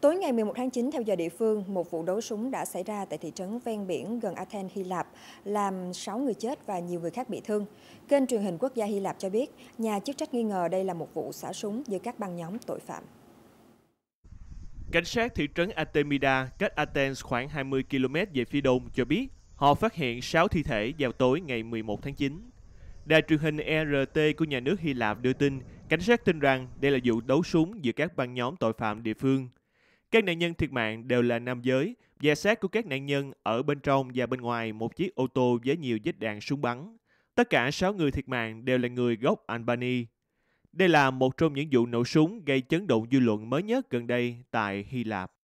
Tối ngày 11 tháng 9 theo giờ địa phương, một vụ đấu súng đã xảy ra tại thị trấn ven biển gần Athens, Hy Lạp, làm 6 người chết và nhiều người khác bị thương. Kênh truyền hình quốc gia Hy Lạp cho biết, nhà chức trách nghi ngờ đây là một vụ xả súng giữa các băng nhóm tội phạm. Cảnh sát thị trấn Artemida, cách Athens khoảng 20 km về phía đông, cho biết họ phát hiện 6 thi thể vào tối ngày 11 tháng 9. Đài truyền hình e RT của nhà nước Hy Lạp đưa tin, cảnh sát tin rằng đây là vụ đấu súng giữa các băng nhóm tội phạm địa phương – các nạn nhân thiệt mạng đều là nam giới và xác của các nạn nhân ở bên trong và bên ngoài một chiếc ô tô với nhiều vết đạn súng bắn. Tất cả 6 người thiệt mạng đều là người gốc Albania. Đây là một trong những vụ nổ súng gây chấn động dư luận mới nhất gần đây tại Hy Lạp.